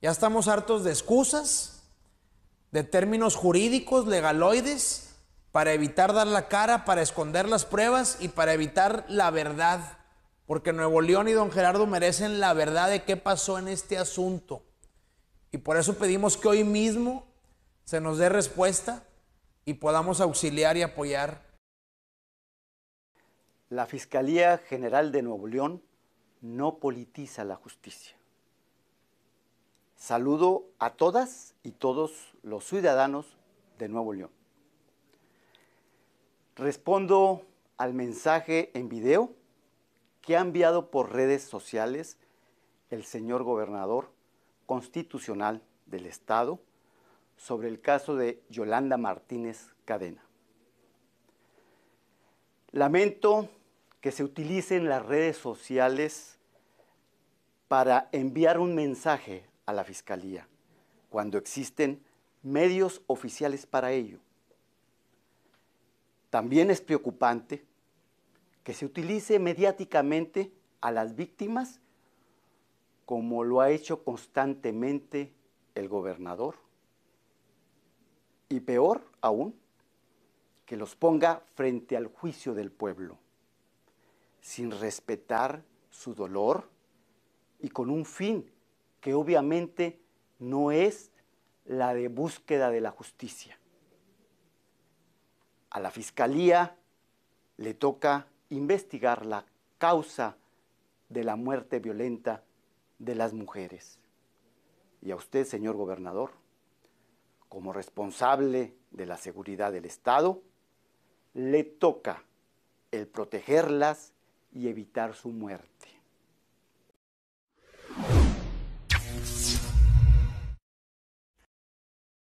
Ya estamos hartos de excusas, de términos jurídicos, legaloides, para evitar dar la cara, para esconder las pruebas y para evitar la verdad. Porque Nuevo León y don Gerardo merecen la verdad de qué pasó en este asunto. Y por eso pedimos que hoy mismo se nos dé respuesta y podamos auxiliar y apoyar la Fiscalía General de Nuevo León no politiza la justicia. Saludo a todas y todos los ciudadanos de Nuevo León. Respondo al mensaje en video que ha enviado por redes sociales el señor gobernador constitucional del Estado sobre el caso de Yolanda Martínez Cadena. Lamento que se utilicen las redes sociales para enviar un mensaje a la Fiscalía, cuando existen medios oficiales para ello. También es preocupante que se utilice mediáticamente a las víctimas como lo ha hecho constantemente el gobernador. Y peor aún, que los ponga frente al juicio del pueblo sin respetar su dolor y con un fin que obviamente no es la de búsqueda de la justicia. A la Fiscalía le toca investigar la causa de la muerte violenta de las mujeres. Y a usted, señor gobernador, como responsable de la seguridad del Estado, le toca el protegerlas y evitar su muerte.